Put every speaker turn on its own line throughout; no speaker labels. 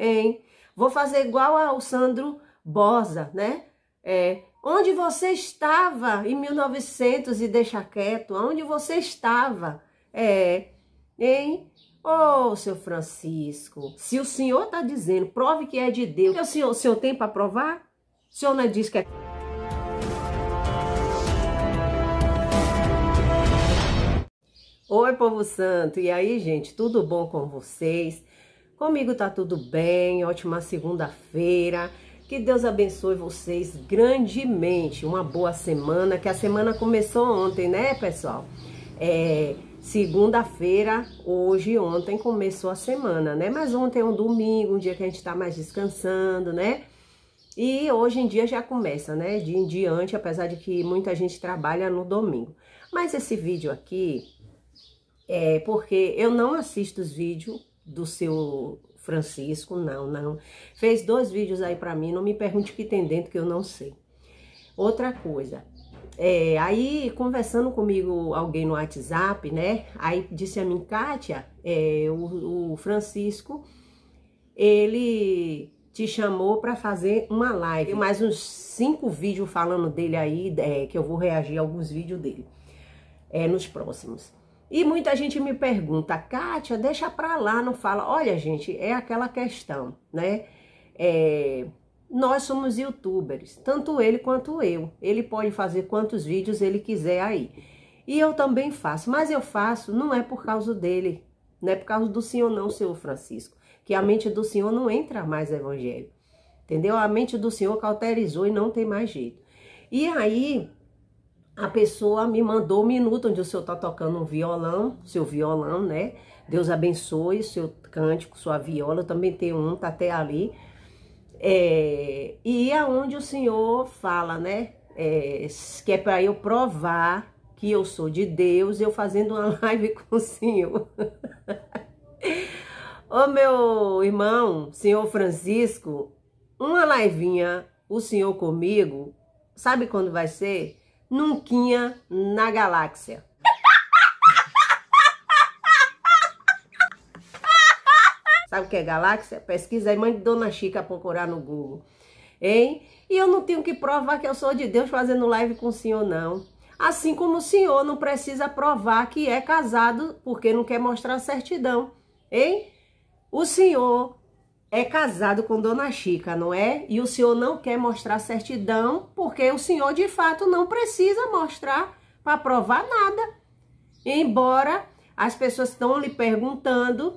hein? Vou fazer igual ao Sandro Bosa, né? É, onde você estava em 1900 e deixa quieto? Onde você estava? É, hein? Ô, oh, seu Francisco, se o senhor está dizendo, prove que é de Deus. O senhor, o senhor tem para provar? O senhor não é diz que é... Oi, povo santo. E aí, gente, tudo bom com vocês? Comigo tá tudo bem, ótima segunda-feira. Que Deus abençoe vocês grandemente. Uma boa semana, que a semana começou ontem, né, pessoal? É, segunda-feira, hoje, ontem começou a semana, né? Mas ontem é um domingo, um dia que a gente tá mais descansando, né? E hoje em dia já começa, né? De em diante, apesar de que muita gente trabalha no domingo. Mas esse vídeo aqui é porque eu não assisto os vídeos do seu Francisco, não, não. Fez dois vídeos aí para mim, não me pergunte o que tem dentro que eu não sei. Outra coisa, é, aí conversando comigo alguém no WhatsApp, né? Aí disse a mim, Kátia, é, o, o Francisco, ele te chamou para fazer uma live. Tem mais uns cinco vídeos falando dele aí, é, que eu vou reagir a alguns vídeos dele é, nos próximos. E muita gente me pergunta, Kátia, deixa pra lá, não fala. Olha, gente, é aquela questão, né? É, nós somos youtubers, tanto ele quanto eu. Ele pode fazer quantos vídeos ele quiser aí. E eu também faço, mas eu faço não é por causa dele, não é por causa do senhor não, senhor Francisco, que a mente do senhor não entra mais no evangelho. Entendeu? A mente do senhor cauterizou e não tem mais jeito. E aí, a pessoa me mandou um minuto onde o senhor está tocando um violão, seu violão, né? Deus abençoe seu cântico, sua viola, eu também tenho um, tá até ali. É, e aonde o senhor fala, né? É, que é para eu provar que eu sou de Deus, eu fazendo uma live com o senhor. Ô meu irmão, senhor Francisco, uma livinha, o senhor comigo, sabe quando vai ser? Nunquinha na galáxia. Sabe o que é galáxia? Pesquisa aí, mande Dona Chica procurar no Google. Hein? E eu não tenho que provar que eu sou de Deus fazendo live com o senhor, não. Assim como o senhor não precisa provar que é casado porque não quer mostrar certidão. Hein? O senhor é casado com Dona Chica, não é? E o senhor não quer mostrar certidão, porque o senhor de fato não precisa mostrar para provar nada. Embora as pessoas estão lhe perguntando,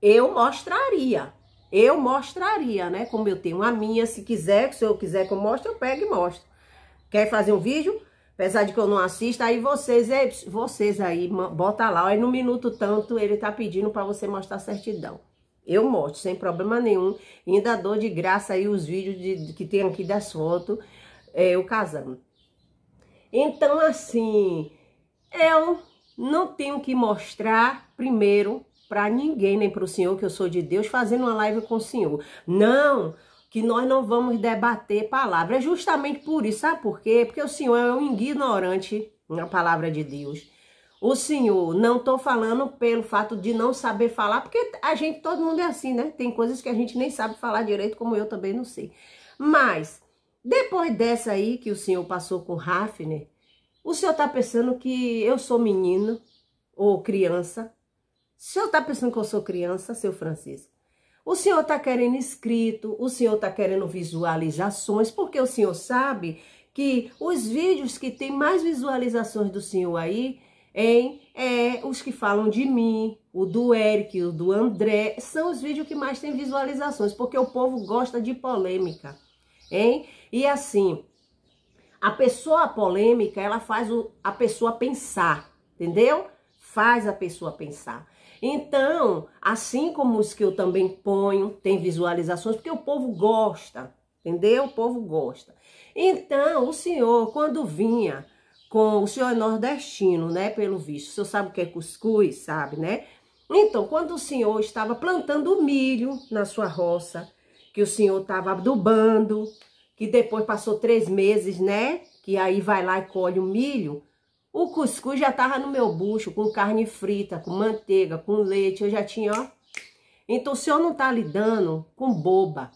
eu mostraria. Eu mostraria, né? Como eu tenho a minha, se quiser, se eu quiser que eu mostre, eu pego e mostro. Quer fazer um vídeo? Apesar de que eu não assisto, aí vocês, é, vocês aí, bota lá, aí no minuto tanto ele tá pedindo para você mostrar certidão. Eu mostro, sem problema nenhum. E Ainda dou de graça aí os vídeos de, de que tem aqui das fotos, é, o casal. Então, assim, eu não tenho que mostrar primeiro para ninguém, nem para o Senhor, que eu sou de Deus, fazendo uma live com o Senhor. Não, que nós não vamos debater palavra. É justamente por isso, sabe por quê? Porque o Senhor é um ignorante na palavra de Deus o senhor, não estou falando pelo fato de não saber falar, porque a gente, todo mundo é assim, né? Tem coisas que a gente nem sabe falar direito, como eu também não sei. Mas, depois dessa aí que o senhor passou com Rafner, o senhor está pensando que eu sou menino ou criança? O senhor está pensando que eu sou criança, seu Francisco? O senhor está querendo escrito, o senhor está querendo visualizações, porque o senhor sabe que os vídeos que tem mais visualizações do senhor aí em é, os que falam de mim, o do Eric, o do André, são os vídeos que mais têm visualizações, porque o povo gosta de polêmica, hein? E assim, a pessoa polêmica, ela faz o, a pessoa pensar, entendeu? Faz a pessoa pensar. Então, assim como os que eu também ponho, tem visualizações, porque o povo gosta, entendeu? O povo gosta. Então, o senhor, quando vinha com o senhor é nordestino, né? Pelo visto. O senhor sabe o que é cuscuz, sabe, né? Então, quando o senhor estava plantando milho na sua roça, que o senhor estava adubando, que depois passou três meses, né? Que aí vai lá e colhe o milho. O cuscuz já estava no meu bucho, com carne frita, com manteiga, com leite. Eu já tinha, ó. Então, o senhor não está lidando com boba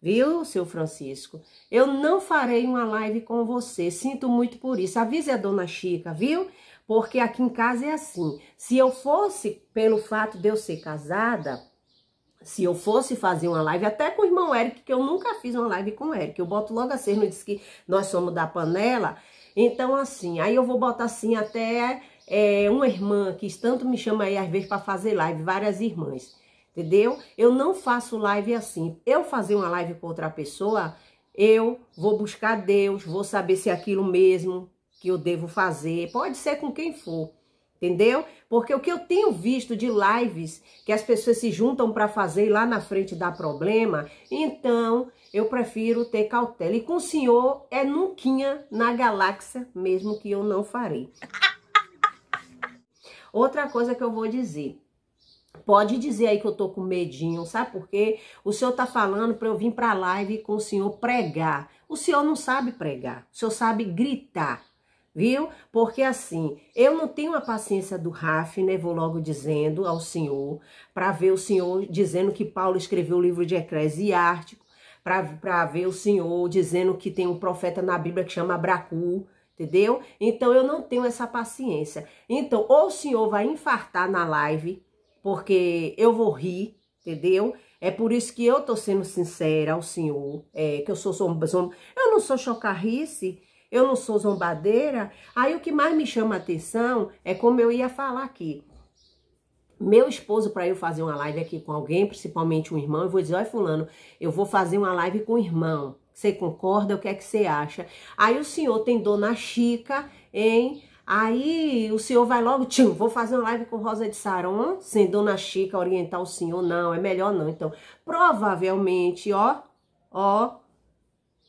viu, seu Francisco? Eu não farei uma live com você, sinto muito por isso. Avise a dona Chica, viu? Porque aqui em casa é assim. Se eu fosse, pelo fato de eu ser casada, se eu fosse fazer uma live, até com o irmão Eric, que eu nunca fiz uma live com o Eric, eu boto logo a assim, não disse que nós somos da panela. Então, assim, aí eu vou botar assim até é, uma irmã que tanto me chama aí às vezes para fazer live, várias irmãs entendeu? Eu não faço live assim. Eu fazer uma live com outra pessoa, eu vou buscar Deus, vou saber se é aquilo mesmo que eu devo fazer. Pode ser com quem for, entendeu? Porque o que eu tenho visto de lives que as pessoas se juntam para fazer e lá na frente dá problema, então eu prefiro ter cautela. E com o senhor é nunquinha na galáxia, mesmo que eu não farei. Outra coisa que eu vou dizer. Pode dizer aí que eu tô com medinho, sabe por quê? O senhor tá falando para eu vir para a live com o senhor pregar. O senhor não sabe pregar, o senhor sabe gritar, viu? Porque assim, eu não tenho a paciência do Raf, né? Vou logo dizendo ao senhor, para ver o senhor dizendo que Paulo escreveu o livro de Eclesiástico, para ver o senhor dizendo que tem um profeta na Bíblia que chama Abracu, entendeu? Então eu não tenho essa paciência. Então, ou o senhor vai infartar na live, porque eu vou rir, entendeu? É por isso que eu tô sendo sincera ao senhor, é, que eu sou zomba, zomba. Eu não sou chocarrice, eu não sou zombadeira. Aí o que mais me chama a atenção é como eu ia falar aqui. Meu esposo, para eu fazer uma live aqui com alguém, principalmente um irmão, eu vou dizer, olha fulano, eu vou fazer uma live com o irmão. Você concorda? O que é que você acha? Aí o senhor tem dona chica, hein? Aí o senhor vai logo, tchum, vou fazer uma live com Rosa de Saron, sem Dona Chica orientar o senhor, não, é melhor não. Então, provavelmente, ó, ó,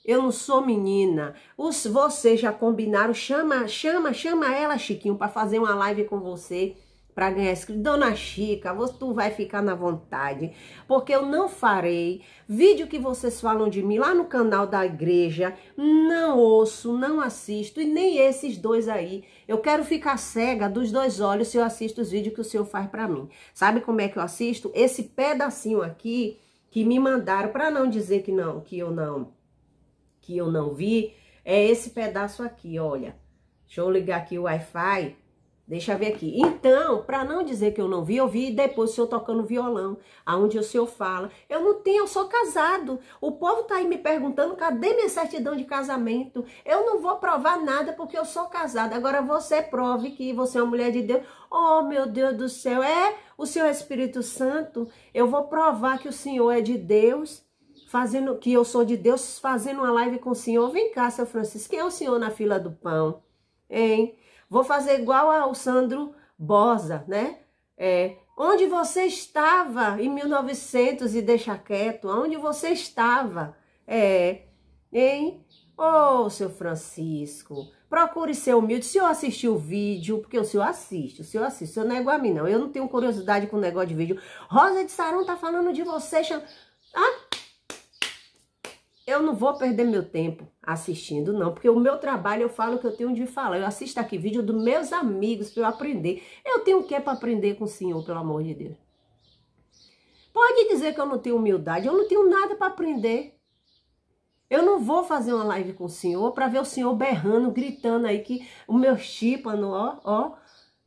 eu não sou menina. Os, vocês já combinaram, chama, chama, chama ela, Chiquinho, para fazer uma live com você para ganhar inscritos. Dona Chica, você, tu vai ficar na vontade, porque eu não farei vídeo que vocês falam de mim lá no canal da igreja, não ouço, não assisto, e nem esses dois aí. Eu quero ficar cega dos dois olhos se eu assisto os vídeos que o senhor faz para mim. Sabe como é que eu assisto? Esse pedacinho aqui que me mandaram, para não dizer que não, que eu não, que eu não vi, é esse pedaço aqui, olha. Deixa eu ligar aqui o Wi-Fi Deixa eu ver aqui. Então, para não dizer que eu não vi, eu vi depois o senhor tocando violão, aonde o senhor fala. Eu não tenho, eu sou casado. O povo tá aí me perguntando, cadê minha certidão de casamento? Eu não vou provar nada porque eu sou casado. Agora você prove que você é uma mulher de Deus. Oh, meu Deus do céu, é o senhor Espírito Santo. Eu vou provar que o senhor é de Deus fazendo que eu sou de Deus, fazendo uma live com o Senhor. Vem cá, seu Francisco, quem é o Senhor na fila do pão? Hein? Vou fazer igual ao Sandro Bosa, né? É, onde você estava em 1900 e deixa quieto? Onde você estava? É, hein? Ô, oh, seu Francisco, procure ser humilde. Se eu assistir o vídeo, porque o senhor assiste, o senhor assiste, eu não é igual a mim, não. Eu não tenho curiosidade com o negócio de vídeo. Rosa de Sarão tá falando de você. Ah, eu não vou perder meu tempo assistindo, não, porque o meu trabalho eu falo que eu tenho de falar. Eu assisto aqui vídeo dos meus amigos para eu aprender. Eu tenho o que é para aprender com o Senhor, pelo amor de Deus? Pode dizer que eu não tenho humildade, eu não tenho nada para aprender. Eu não vou fazer uma live com o Senhor para ver o Senhor berrando, gritando aí que o meu chipano, ó, ó,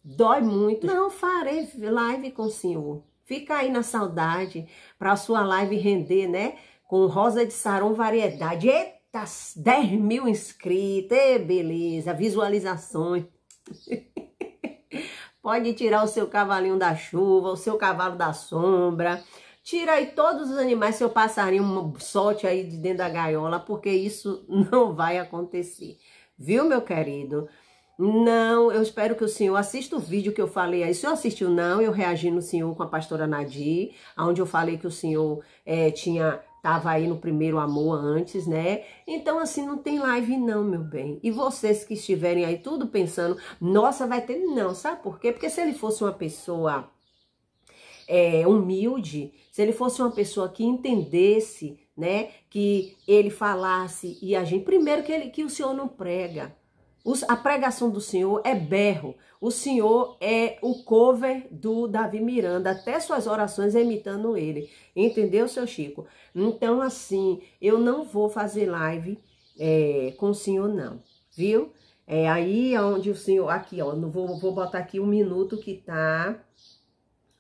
dói muito. Não farei live com o Senhor. Fica aí na saudade para a sua live render, né? com Rosa de Saron Variedade. Eita, 10 mil inscritos, e beleza, visualizações. Pode tirar o seu cavalinho da chuva, o seu cavalo da sombra. Tira aí todos os animais, seu passarinho, solte aí de dentro da gaiola, porque isso não vai acontecer. Viu, meu querido? Não, eu espero que o senhor assista o vídeo que eu falei aí. Se senhor assistiu não, eu reagi no senhor com a pastora Nadir, onde eu falei que o senhor é, tinha Tava aí no primeiro amor antes, né? Então, assim, não tem live não, meu bem. E vocês que estiverem aí tudo pensando, nossa, vai ter... Não, sabe por quê? Porque se ele fosse uma pessoa é, humilde, se ele fosse uma pessoa que entendesse, né? Que ele falasse e a gente... Primeiro que, ele, que o senhor não prega, os, a pregação do Senhor é berro. O Senhor é o cover do Davi Miranda, até suas orações é imitando ele. Entendeu, seu Chico? Então, assim, eu não vou fazer live é, com o Senhor, não. Viu? É aí é onde o Senhor. Aqui, ó. Não vou, vou botar aqui um minuto que tá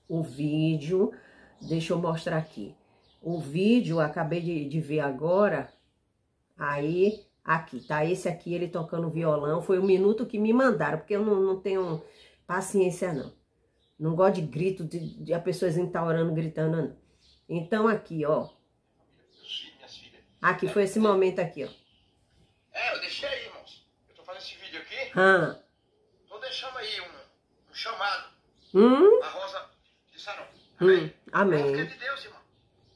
o vídeo. Deixa eu mostrar aqui. O vídeo, acabei de, de ver agora. Aí, Aqui, tá? Esse aqui, ele tocando violão, foi o minuto que me mandaram, porque eu não, não tenho paciência, não. Não gosto de grito, de, de a pessoa tá orando, gritando, não. Então, aqui, ó. Aqui, foi esse momento aqui, ó. É, eu deixei aí, irmãos. Eu tô fazendo esse vídeo aqui. Ah. Tô então, deixando aí um, um chamado. Hum? A Rosa de Saron. Amém. Hum, amém. É de Deus, irmão.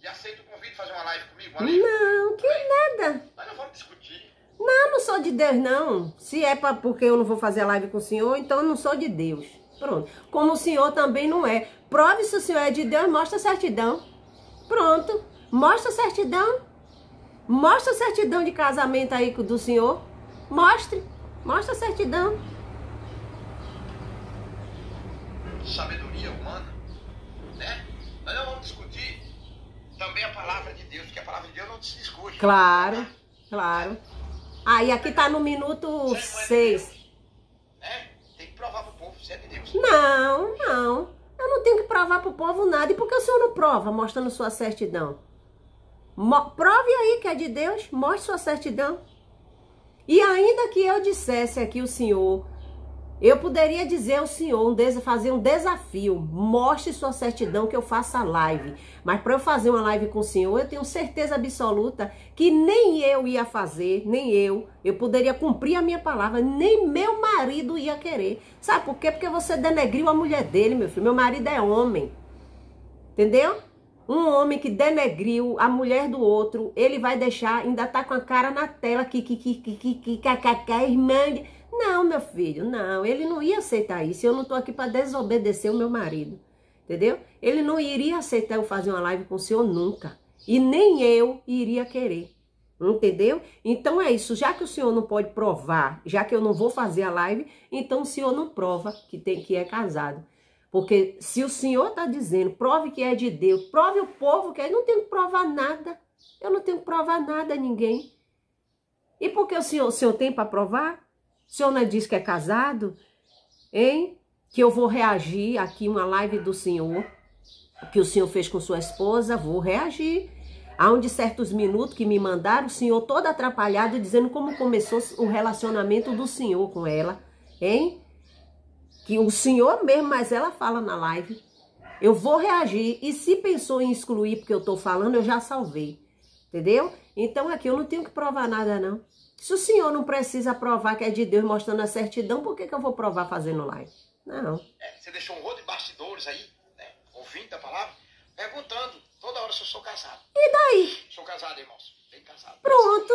E aceita o convite de fazer uma live comigo? Uma live? Não, que nada. Não, não sou de Deus, não. Se é pra, porque eu não vou fazer live com o senhor, então eu não sou de Deus. Pronto. Como o senhor também não é. Prove se o senhor é de Deus, mostra certidão. Pronto. Mostra certidão. Mostra certidão de casamento aí do senhor. Mostre. Mostra certidão. Sabedoria humana, né? Nós não vamos discutir também a palavra de Deus, porque a palavra de Deus não se discute. Claro, né? claro. Aí aqui tá no minuto 6. É né? Tem que provar pro povo, você é de Deus. Não, não. Eu não tenho que provar pro povo nada. E por que o senhor não prova mostrando sua certidão? Mo prove aí que é de Deus, mostre sua certidão. E ainda que eu dissesse aqui o senhor eu poderia dizer ao senhor, um fazer um desafio, mostre sua certidão que eu faça live. Mas para eu fazer uma live com o senhor, eu tenho certeza absoluta que nem eu ia fazer, nem eu. Eu poderia cumprir a minha palavra, nem meu marido ia querer. Sabe por quê? Porque você denegriu a mulher dele, meu filho. Meu marido é homem. Entendeu? Um homem que denegriu a mulher do outro, ele vai deixar, ainda tá com a cara na tela, que, que, que, que, que, que, que, que irmã. Não, meu filho, não, ele não ia aceitar isso. Eu não tô aqui para desobedecer o meu marido, entendeu? Ele não iria aceitar eu fazer uma live com o senhor nunca. E nem eu iria querer, entendeu? Então é isso, já que o senhor não pode provar, já que eu não vou fazer a live, então o senhor não prova que tem que é casado. Porque se o Senhor está dizendo, prove que é de Deus, prove o povo que é, não tenho que provar nada. Eu não tenho que provar nada a ninguém. E por que o Senhor, o senhor tem para provar? O Senhor não diz que é casado? Hein? Que eu vou reagir aqui, uma live do Senhor, que o Senhor fez com sua esposa, vou reagir. Há um de certos minutos que me mandaram, o Senhor todo atrapalhado, dizendo como começou o relacionamento do Senhor com ela. Hein? que o senhor mesmo, mas ela fala na live, eu vou reagir e se pensou em excluir porque eu tô falando, eu já salvei, entendeu? Então aqui eu não tenho que provar nada não. Se o senhor não precisa provar que é de Deus mostrando a certidão, por que, que eu vou provar fazendo live? Não. É, você deixou um rolo de bastidores aí, né, ouvindo a palavra, perguntando toda hora se eu sou casado. E daí? Sou casado, irmãos. Bem casado. Pronto.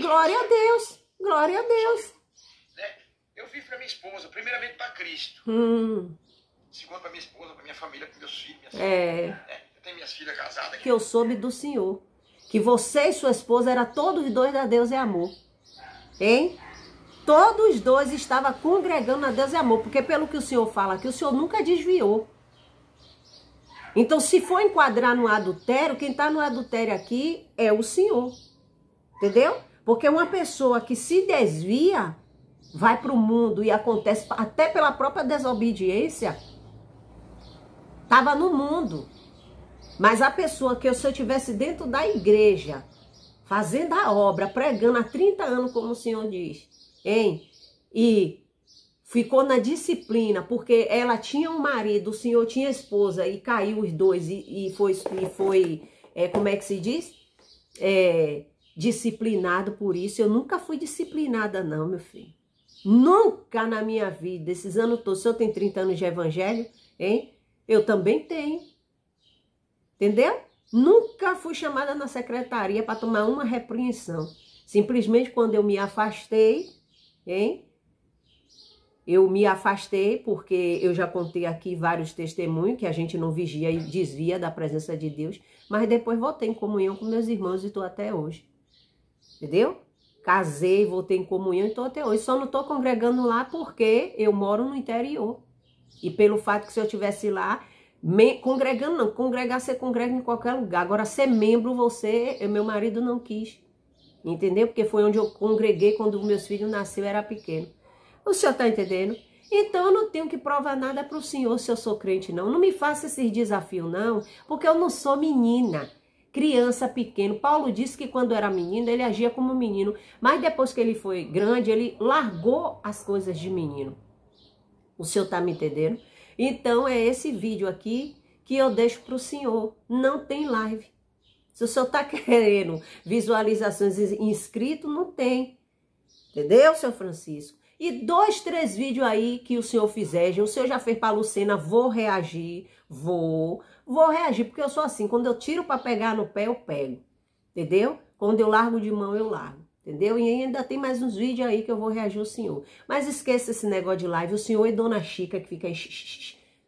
Glória a Deus. Glória a Deus. Eu vivo para minha esposa, primeiramente para Cristo. Hum. Segundo para minha esposa, para minha família, para meus filhos, minhas é. filhas. Né? Eu tenho minhas filhas casadas. Aqui. Que eu soube do Senhor. Que você e sua esposa eram todos dois da Deus e Amor. Hein? Todos dois estavam congregando a Deus e Amor. Porque pelo que o Senhor fala que o Senhor nunca desviou. Então, se for enquadrar no adultério, quem está no adultério aqui é o Senhor. Entendeu? Porque uma pessoa que se desvia, vai para o mundo e acontece até pela própria desobediência, estava no mundo. Mas a pessoa que eu, se eu tivesse dentro da igreja, fazendo a obra, pregando há 30 anos, como o Senhor diz, hein? E ficou na disciplina, porque ela tinha um marido, o Senhor tinha esposa e caiu os dois e, e foi, e foi é, como é que se diz? É, disciplinado por isso. Eu nunca fui disciplinada, não, meu filho. Nunca na minha vida, esses anos todos, se eu tenho 30 anos de evangelho, hein? Eu também tenho. Entendeu? Nunca fui chamada na secretaria para tomar uma repreensão. Simplesmente quando eu me afastei, hein? Eu me afastei porque eu já contei aqui vários testemunhos que a gente não vigia e desvia da presença de Deus, mas depois voltei em comunhão com meus irmãos e estou até hoje. Entendeu? casei, voltei em comunhão, então até hoje só não estou congregando lá porque eu moro no interior. E pelo fato que se eu tivesse lá, me, congregando não, congregar você congrega em qualquer lugar. Agora ser membro você, eh, meu marido não quis. Entendeu? Porque foi onde eu congreguei quando meus filhos nasceram, era pequeno. O senhor está entendendo? Então eu não tenho que provar nada para o senhor se eu sou crente, não. Não me faça esses desafios, não, porque eu não sou menina criança pequeno. Paulo disse que quando era menino, ele agia como menino, mas depois que ele foi grande, ele largou as coisas de menino. O senhor está me entendendo? Então é esse vídeo aqui que eu deixo para o senhor. Não tem live. Se o senhor está querendo visualizações inscrito, não tem. Entendeu, seu Francisco? E dois, três vídeos aí que o senhor fizer, o senhor já fez para Lucena, vou reagir, vou, vou reagir, porque eu sou assim, quando eu tiro para pegar no pé, eu pego, entendeu? Quando eu largo de mão, eu largo. Entendeu? E ainda tem mais uns vídeos aí que eu vou reagir ao senhor. Mas esqueça esse negócio de live. O senhor e Dona Chica que fica aí.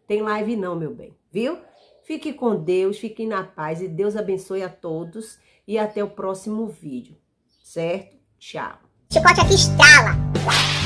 Tem live não, meu bem. Viu? Fique com Deus, fique na paz e Deus abençoe a todos. E até o próximo vídeo. Certo? Tchau. Chicote aqui é estrala.